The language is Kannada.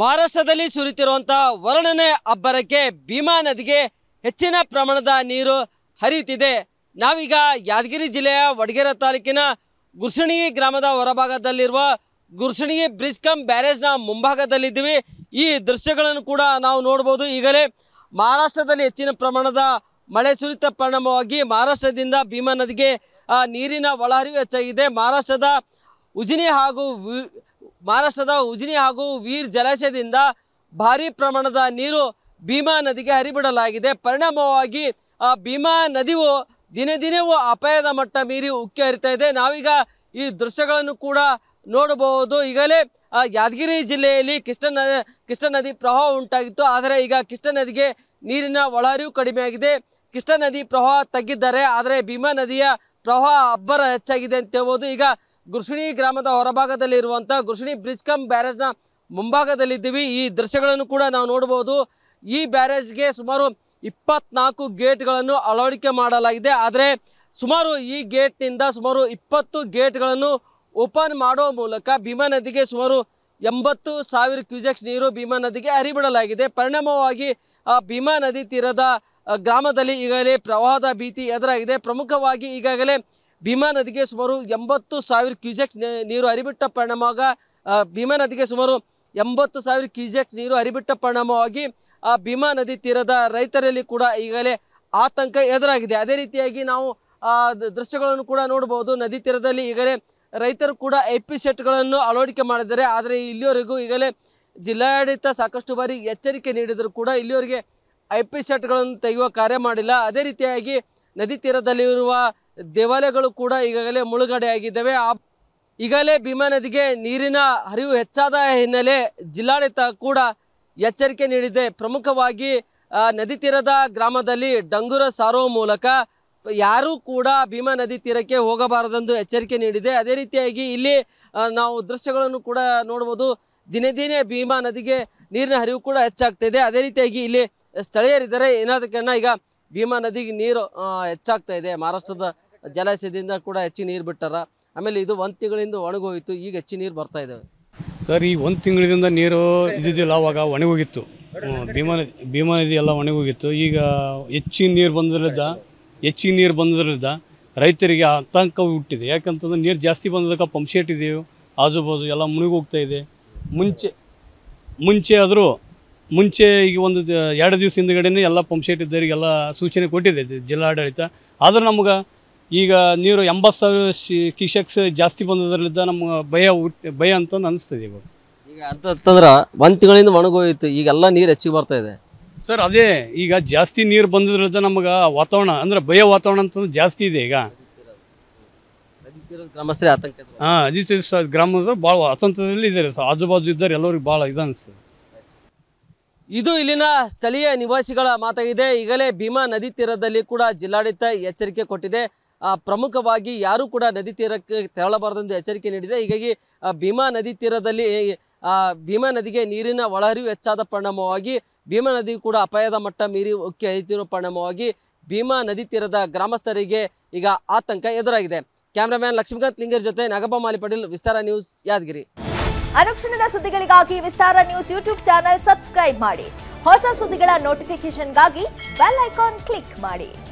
ಮಹಾರಾಷ್ಟ್ರದಲ್ಲಿ ಸುರಿತಿರುವಂತಹ ವರ್ಣನೆ ಅಬ್ಬರಕ್ಕೆ ಭೀಮಾ ನದಿಗೆ ಹೆಚ್ಚಿನ ಪ್ರಮಾಣದ ನೀರು ಹರಿಯುತ್ತಿದೆ ನಾವೀಗ ಯಾದಗಿರಿ ಜಿಲ್ಲೆಯ ವಡಗೇರ ತಾಲೂಕಿನ ಗುರ್ಸಣಿಗಿ ಗ್ರಾಮದ ಹೊರಭಾಗದಲ್ಲಿರುವ ಗುರ್ಸಣಿಗಿ ಬ್ರಿಡ್ಜ್ ಕಮ್ ಬ್ಯಾರೇಜ್ನ ಮುಂಭಾಗದಲ್ಲಿದ್ದೀವಿ ಈ ದೃಶ್ಯಗಳನ್ನು ಕೂಡ ನಾವು ನೋಡ್ಬೋದು ಈಗಲೇ ಮಹಾರಾಷ್ಟ್ರದಲ್ಲಿ ಹೆಚ್ಚಿನ ಪ್ರಮಾಣದ ಮಳೆ ಸುರಿತ ಪರಿಣಾಮವಾಗಿ ಮಹಾರಾಷ್ಟ್ರದಿಂದ ಭೀಮಾ ನದಿಗೆ ನೀರಿನ ಒಳಹರಿವು ಹೆಚ್ಚಾಗಿದೆ ಮಹಾರಾಷ್ಟ್ರದ ಉಜಿನಿ ಹಾಗೂ ಮಹಾರಾಷ್ಟ್ರದ ಉಜಿನಿ ಹಾಗೂ ವೀರ್ ಜಲಾಶಯದಿಂದ ಭಾರಿ ಪ್ರಮಾಣದ ನೀರು ಭೀಮಾ ನದಿಗೆ ಹರಿಬಿಡಲಾಗಿದೆ ಪರಿಣಾಮವಾಗಿ ಆ ಭೀಮಾ ನದಿಯು ದಿನೇ ದಿನವೂ ಅಪಾಯದ ಮಟ್ಟ ಮೀರಿ ಉಕ್ಕಿ ಹರಿತಾ ಇದೆ ನಾವೀಗ ಈ ದೃಶ್ಯಗಳನ್ನು ಕೂಡ ನೋಡಬಹುದು ಈಗಲೇ ಯಾದಗಿರಿ ಜಿಲ್ಲೆಯಲ್ಲಿ ಕೃಷ್ಣ ನದಿ ಕೃಷ್ಣ ನದಿ ಪ್ರವಾಹ ಉಂಟಾಗಿತ್ತು ಆದರೆ ಈಗ ಕೃಷ್ಣ ನದಿಗೆ ನೀರಿನ ಒಳಹರಿವು ಕಡಿಮೆಯಾಗಿದೆ ಕೃಷ್ಣ ನದಿ ಪ್ರವಾಹ ತಗ್ಗಿದ್ದಾರೆ ಆದರೆ ಭೀಮಾ ನದಿಯ ಪ್ರವಾಹ ಅಬ್ಬರ ಹೆಚ್ಚಾಗಿದೆ ಅಂತ ಹೇಳ್ಬೋದು ಈಗ ಗುರುಷಿಣಿ ಗ್ರಾಮದ ಹೊರಭಾಗದಲ್ಲಿ ಇರುವಂಥ ಗುರುಷಿಣಿ ಬ್ರಿಜ್ ಕಮ್ ಬ್ಯಾರೇಜ್ನ ಮುಂಭಾಗದಲ್ಲಿದ್ದೀವಿ ಈ ದೃಶ್ಯಗಳನ್ನು ಕೂಡ ನಾವು ನೋಡ್ಬೋದು ಈ ಬ್ಯಾರೇಜ್ಗೆ ಸುಮಾರು ಇಪ್ಪತ್ನಾಲ್ಕು ಗೇಟ್ಗಳನ್ನು ಅಳವಡಿಕೆ ಮಾಡಲಾಗಿದೆ ಆದರೆ ಸುಮಾರು ಈ ಗೇಟ್ನಿಂದ ಸುಮಾರು ಇಪ್ಪತ್ತು ಗೇಟ್ಗಳನ್ನು ಓಪನ್ ಮಾಡೋ ಮೂಲಕ ಭೀಮಾ ನದಿಗೆ ಸುಮಾರು ಎಂಬತ್ತು ಸಾವಿರ ಕ್ಯೂಸೆಕ್ಸ್ ನೀರು ಭೀಮಾ ನದಿಗೆ ಹರಿಬಿಡಲಾಗಿದೆ ಪರಿಣಾಮವಾಗಿ ಭೀಮಾ ನದಿ ತೀರದ ಗ್ರಾಮದಲ್ಲಿ ಈಗಾಗಲೇ ಪ್ರವಾಹದ ಭೀತಿ ಎದುರಾಗಿದೆ ಪ್ರಮುಖವಾಗಿ ಈಗಾಗಲೇ ಭೀಮಾ ನದಿಗೆ ಸುಮಾರು ಎಂಬತ್ತು ಸಾವಿರ ಕ್ಯೂಸೆಕ್ ನೀರು ಹರಿಬಿಟ್ಟ ಪರಿಣಾಮವಾಗ ಭೀಮಾ ನದಿಗೆ ಸುಮಾರು ಎಂಬತ್ತು ಸಾವಿರ ಕ್ಯೂಸೆಕ್ ನೀರು ಹರಿಬಿಟ್ಟ ಪರಿಣಾಮವಾಗಿ ಆ ಭೀಮಾ ನದಿ ತೀರದ ರೈತರಲ್ಲಿ ಕೂಡ ಈಗಲೇ ಆತಂಕ ಎದುರಾಗಿದೆ ಅದೇ ರೀತಿಯಾಗಿ ನಾವು ದೃಶ್ಯಗಳನ್ನು ಕೂಡ ನೋಡಬಹುದು ನದಿ ತೀರದಲ್ಲಿ ಈಗಲೇ ರೈತರು ಕೂಡ ಪಿ ಸೆಟ್ಗಳನ್ನು ಅಳವಡಿಕೆ ಮಾಡಿದ್ದಾರೆ ಆದರೆ ಇಲ್ಲಿಯವರೆಗೂ ಈಗಲೇ ಜಿಲ್ಲಾಡಳಿತ ಸಾಕಷ್ಟು ಬಾರಿ ಎಚ್ಚರಿಕೆ ನೀಡಿದರೂ ಕೂಡ ಇಲ್ಲಿಯವರೆಗೆ ಐ ಪಿ ಸೆಟ್ಗಳನ್ನು ತೆಗೆಯುವ ಕಾರ್ಯ ಮಾಡಿಲ್ಲ ಅದೇ ರೀತಿಯಾಗಿ ನದಿ ತೀರದಲ್ಲಿರುವ ದೇವಾಲಯಗಳು ಕೂಡ ಈಗಾಗಲೇ ಮುಳುಗಡೆಯಾಗಿದ್ದಾವೆ ಆ ಈಗಾಗಲೇ ಭೀಮಾ ನದಿಗೆ ನೀರಿನ ಹರಿವು ಹೆಚ್ಚಾದ ಹಿನ್ನೆಲೆ ಜಿಲ್ಲಾಡಳಿತ ಕೂಡ ಎಚ್ಚರಿಕೆ ನೀಡಿದೆ ಪ್ರಮುಖವಾಗಿ ನದಿ ತೀರದ ಗ್ರಾಮದಲ್ಲಿ ಡಂಗುರ ಸಾರುವ ಮೂಲಕ ಯಾರೂ ಕೂಡ ಭೀಮಾ ನದಿ ತೀರಕ್ಕೆ ಹೋಗಬಾರದೆಂದು ಎಚ್ಚರಿಕೆ ನೀಡಿದೆ ಅದೇ ರೀತಿಯಾಗಿ ಇಲ್ಲಿ ನಾವು ದೃಶ್ಯಗಳನ್ನು ಕೂಡ ನೋಡ್ಬೋದು ದಿನೇ ದಿನೇ ಭೀಮಾ ನದಿಗೆ ನೀರಿನ ಹರಿವು ಕೂಡ ಹೆಚ್ಚಾಗ್ತಾಯಿದೆ ಅದೇ ರೀತಿಯಾಗಿ ಇಲ್ಲಿ ಸ್ಥಳೀಯರಿದ್ದಾರೆ ಏನಾದ ಕಾರಣ ಈಗ ಭೀಮಾ ನದಿಗೆ ನೀರು ಹೆಚ್ಚಾಗ್ತಾ ಇದೆ ಮಹಾರಾಷ್ಟ್ರದ ಜಲಾಶಯದಿಂದ ಕೂಡ ಹೆಚ್ಚು ನೀರು ಬಿಟ್ಟಾರ ಆಮೇಲೆ ಇದು ಒಂದು ತಿಂಗಳಿಂದ ಒಣಗೋಗಿತ್ತು ಈಗ ಹೆಚ್ಚು ನೀರು ಬರ್ತಾ ಇದ್ದಾವೆ ಸರ್ ಈ ಒಂದು ತಿಂಗಳಿಂದ ನೀರು ಇದ್ದಿದ್ದಿಲ್ಲ ಅವಾಗ ಒಣಗೋಗಿತ್ತು ಭೀಮಾ ಭೀಮಾ ನದಿ ಎಲ್ಲ ಒಣಗೋಗಿತ್ತು ಈಗ ಹೆಚ್ಚಿನ ನೀರು ಬಂದ್ರಿಂದ ಹೆಚ್ಚಿನ ನೀರು ಬಂದ್ರಿಂದ ರೈತರಿಗೆ ಆತಂಕ ಹುಟ್ಟಿದೆ ಯಾಕಂತಂದ್ರೆ ನೀರು ಜಾಸ್ತಿ ಬಂದದಕ್ಕೆ ಪಂಪ್ ಸೆಟ್ ಇದೆಯೋ ಆಜುಬಾಜು ಎಲ್ಲ ಹೋಗ್ತಾ ಇದೆ ಮುಂಚೆ ಮುಂಚೆ ಆದರೂ ಮುಂಚೆ ಈಗ ಒಂದು ಎರಡು ದಿವಸ ಹಿಂದ್ಗಡೆನೇ ಎಲ್ಲ ಪಂಪ್ ಸೆಟ್ ಇದ್ದವರಿಗೆಲ್ಲ ಸೂಚನೆ ಕೊಟ್ಟಿದೆ ಜಿಲ್ಲಾಡಳಿತ ಆದರೂ ನಮ್ಗೆ ಈಗ ನೀರು ಎಂಬತ್ತು ಸಾವಿರ ಕಿಶಕ್ಸ್ ಜಾಸ್ತಿ ಬಂದದ್ರಲ್ಲಿದ್ದ ನಮ್ಗೆ ಭಯ ಹುಟ್ಟಿ ಭಯ ಅಂತಂದು ಅನಿಸ್ತದೆ ಇವಾಗ ಈಗ ಅಂತ ಅಂತಂದ್ರೆ ಒಂದು ತಿಂಗಳಿಂದ ಒಣಗೋಯ್ತು ಈಗೆಲ್ಲ ನೀರು ಹೆಚ್ಚಿಗೆ ಬರ್ತಾ ಇದೆ ಸರ್ ಅದೇ ಈಗ ಜಾಸ್ತಿ ನೀರು ಬಂದಿದ್ರಿಂದ ನಮ್ಗೆ ವಾತಾವರಣ ಅಂದ್ರೆ ಭಯ ವಾತಾವರಣ ಅಂತಂದು ಜಾಸ್ತಿ ಇದೆ ಈಗ ಗ್ರಾಮಸ್ಥರೇ ಆತಂಕ ಹಾಂ ಅದೇ ಸರ್ ಗ್ರಾಮದ ಭಾಳ ಆತಂಕದಲ್ಲಿ ಇದ್ದಾರೆ ಸರ್ ಆಜುಬಾಜು ಇದ್ದಾರೆ ಎಲ್ಲರಿಗೂ ಭಾಳ ಇದು ಅನಿಸ್ತದೆ ಇದು ಇಲ್ಲಿನ ಸ್ಥಳೀಯ ನಿವಾಸಿಗಳ ಮಾತಾಗಿದೆ ಈಗಲೇ ಭೀಮಾ ನದಿ ತೀರದಲ್ಲಿ ಕೂಡ ಜಿಲ್ಲಾಡಳಿತ ಎಚ್ಚರಿಕೆ ಕೊಟ್ಟಿದೆ ಪ್ರಮುಖವಾಗಿ ಯಾರೂ ಕೂಡ ನದಿ ತೀರಕ್ಕೆ ತೆರಳಬಾರದೆಂದು ಎಚ್ಚರಿಕೆ ನೀಡಿದೆ ಹೀಗಾಗಿ ಭೀಮಾ ನದಿ ತೀರದಲ್ಲಿ ಭೀಮಾ ನದಿಗೆ ನೀರಿನ ಒಳಹರಿವು ಹೆಚ್ಚಾದ ಪರಿಣಾಮವಾಗಿ ಭೀಮಾ ನದಿ ಕೂಡ ಅಪಾಯದ ಮಟ್ಟ ಮೀರಿ ಉಕ್ಕಿ ಹರಿತಿರುವ ಪರಿಣಾಮವಾಗಿ ಭೀಮಾ ನದಿ ತೀರದ ಗ್ರಾಮಸ್ಥರಿಗೆ ಈಗ ಆತಂಕ ಎದುರಾಗಿದೆ ಕ್ಯಾಮ್ರಾಮ್ಯಾನ್ ಲಕ್ಷ್ಮೀಕಾಂತ್ ಲಿಂಗರ್ ಜೊತೆ ನಾಗಪ್ಪ ಮಾಲಿ ಪಟೇಲ್ ವಿಸ್ತಾರ ನ್ಯೂಸ್ ಯಾದಗಿರಿ ಅನುಕ್ಷಣದ ಸುದ್ದಿಗಳಿಗಾಗಿ Vistara news YouTube channel subscribe ಮಾಡಿ ಹೊಸ ಸುದ್ದಿಗಳ ನೋಟಿಫಿಕೇಶನ್ಗಾಗಿ ಬೆಲ್ ಐಕಾನ್ ಕ್ಲಿಕ್ ಮಾಡಿ